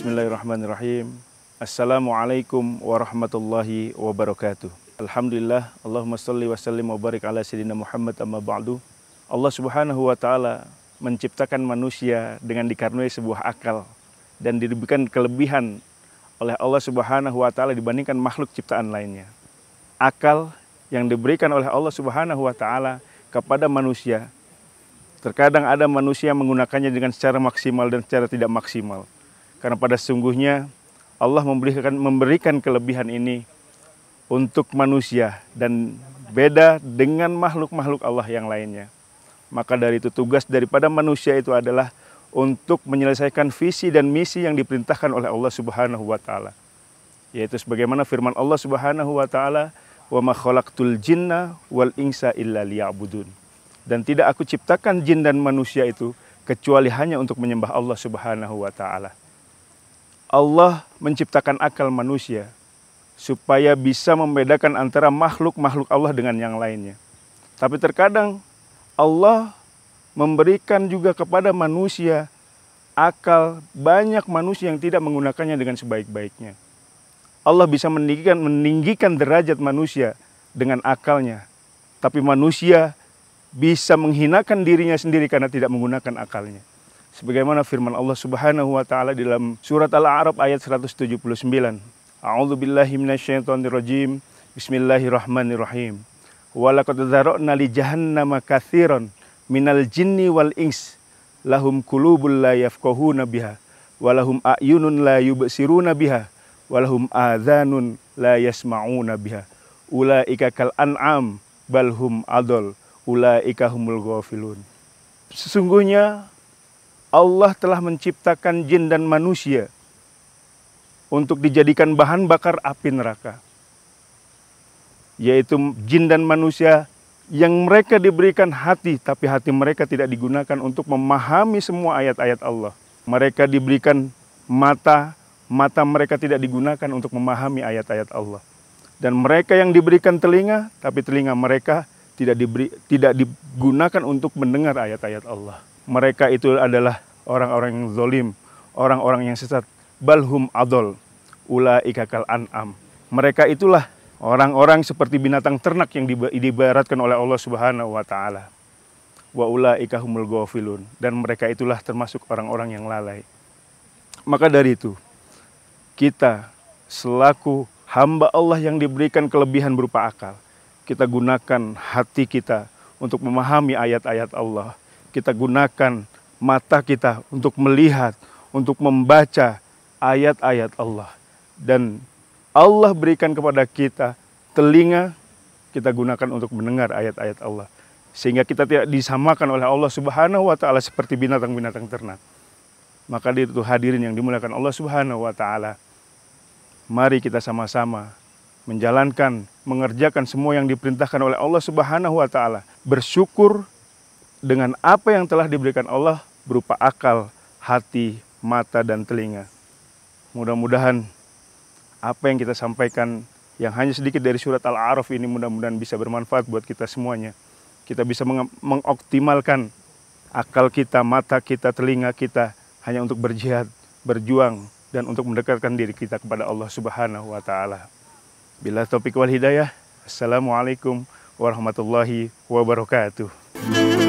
Bismillahirrahmanirrahim. Assalamualaikum warahmatullahi wabarakatuh. Alhamdulillah, Allahumma salli wa sallim wa barik ala sayyidina Muhammad amma ba'du. Allah Subhanahu wa taala menciptakan manusia dengan dikaruniai sebuah akal dan diberikan kelebihan oleh Allah Subhanahu wa taala dibandingkan makhluk ciptaan lainnya. Akal yang diberikan oleh Allah Subhanahu wa taala kepada manusia terkadang ada manusia menggunakannya dengan secara maksimal dan secara tidak maksimal karena pada sungguhnya Allah memberikan, memberikan kelebihan ini untuk manusia dan beda dengan makhluk-makhluk Allah yang lainnya. Maka dari itu tugas daripada manusia itu adalah untuk menyelesaikan visi dan misi yang diperintahkan oleh Allah Subhanahu wa taala. Yaitu sebagaimana firman Allah Subhanahu wa taala, "Wa ma khalaqtul jinna wal insa illa liya'budun." Dan tidak aku ciptakan jin dan manusia itu kecuali hanya untuk menyembah Allah Subhanahu wa taala. Allah menciptakan akal manusia supaya bisa membedakan antara makhluk-makhluk Allah dengan yang lainnya. Tapi terkadang Allah memberikan juga kepada manusia akal banyak manusia yang tidak menggunakannya dengan sebaik-baiknya. Allah bisa meninggikan meninggikan derajat manusia dengan akalnya. Tapi manusia bisa menghinakan dirinya sendiri karena tidak menggunakan akalnya sebagaimana firman Allah Subhanahu wa taala dalam surat Al-A'raf ayat 179. A'udzu billahi minasyaitonir rajim. Bismillahirrahmanirrahim. Walaqad dzara'na li jahannama katsiran minal jinni wal ins lahum qulubul la yafqahuna biha walahum a'yunun la yubsiruna biha walahum adhanun la yasma'una biha ulaika kal an'am balhum adol ulaika humul ghafilun sesungguhnya Allah telah menciptakan jin dan manusia untuk dijadikan bahan bakar api neraka. Yaitu jin dan manusia yang mereka diberikan hati tapi hati mereka tidak digunakan untuk memahami semua ayat-ayat Allah. Mereka diberikan mata, mata mereka tidak digunakan untuk memahami ayat-ayat Allah. Dan mereka yang diberikan telinga tapi telinga mereka tidak diberi, tidak digunakan untuk mendengar ayat-ayat Allah mereka itu adalah orang-orang yang zolim, orang-orang yang sesat. Balhum adol, ula ikakal an'am. Mereka itulah orang-orang seperti binatang ternak yang diibaratkan oleh Allah Subhanahu wa taala. Wa ula ikahumul ghafilun dan mereka itulah termasuk orang-orang yang lalai. Maka dari itu kita selaku hamba Allah yang diberikan kelebihan berupa akal, kita gunakan hati kita untuk memahami ayat-ayat Allah kita gunakan mata kita untuk melihat, untuk membaca ayat-ayat Allah. Dan Allah berikan kepada kita telinga kita gunakan untuk mendengar ayat-ayat Allah. Sehingga kita tidak disamakan oleh Allah subhanahu wa ta'ala seperti binatang-binatang ternak. Maka di itu hadirin yang dimuliakan Allah subhanahu wa ta'ala. Mari kita sama-sama menjalankan, mengerjakan semua yang diperintahkan oleh Allah subhanahu wa ta'ala. Bersyukur dengan apa yang telah diberikan Allah berupa akal, hati, mata, dan telinga. Mudah-mudahan apa yang kita sampaikan yang hanya sedikit dari surat Al-A'raf ini mudah-mudahan bisa bermanfaat buat kita semuanya. Kita bisa meng mengoptimalkan akal kita, mata kita, telinga kita hanya untuk berjihad, berjuang, dan untuk mendekatkan diri kita kepada Allah Subhanahu wa taala. Bila topik wal hidayah. Assalamualaikum warahmatullahi wabarakatuh.